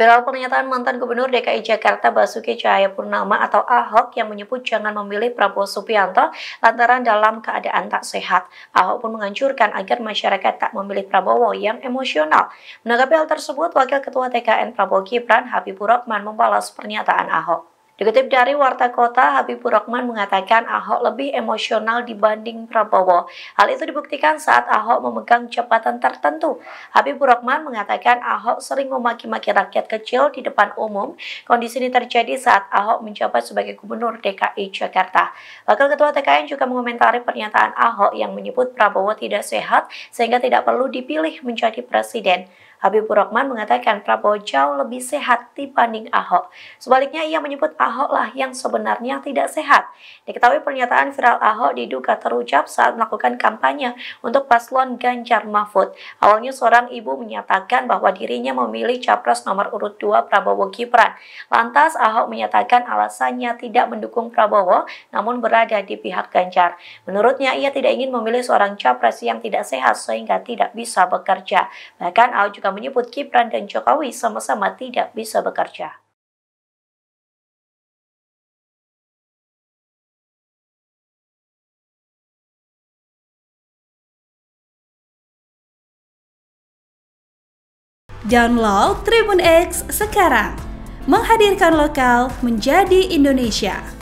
Viral pernyataan mantan Gubernur DKI Jakarta Basuki Cahayapurnama atau Ahok yang menyebut jangan memilih Prabowo Subianto lantaran dalam keadaan tak sehat. Ahok pun menghancurkan agar masyarakat tak memilih Prabowo yang emosional. Menanggapi hal tersebut, Wakil Ketua TKN Prabowo Gibran Habibur Rahman membalas pernyataan Ahok. Dikutip dari Warta Kota, Habibur Rahman mengatakan Ahok lebih emosional dibanding Prabowo. Hal itu dibuktikan saat Ahok memegang jabatan tertentu. Habibur Rahman mengatakan Ahok sering memaki-maki rakyat kecil di depan umum. Kondisi ini terjadi saat Ahok menjabat sebagai Gubernur DKI Jakarta. Wakil Ketua TKN juga mengomentari pernyataan Ahok yang menyebut Prabowo tidak sehat sehingga tidak perlu dipilih menjadi presiden. Habibur Rahman mengatakan Prabowo jauh lebih sehat dibanding Ahok. Sebaliknya ia menyebut Ahok lah yang sebenarnya tidak sehat. Diketahui pernyataan viral Ahok diduga terucap saat melakukan kampanye untuk paslon Ganjar Mahfud. Awalnya seorang ibu menyatakan bahwa dirinya memilih capres nomor urut 2 Prabowo Gibran. Lantas Ahok menyatakan alasannya tidak mendukung Prabowo namun berada di pihak Ganjar. Menurutnya ia tidak ingin memilih seorang capres yang tidak sehat sehingga tidak bisa bekerja. Bahkan Ahok juga menyebut Gibran dan Jokowi sama-sama tidak bisa bekerja. Download Tribun X sekarang, menghadirkan lokal menjadi Indonesia.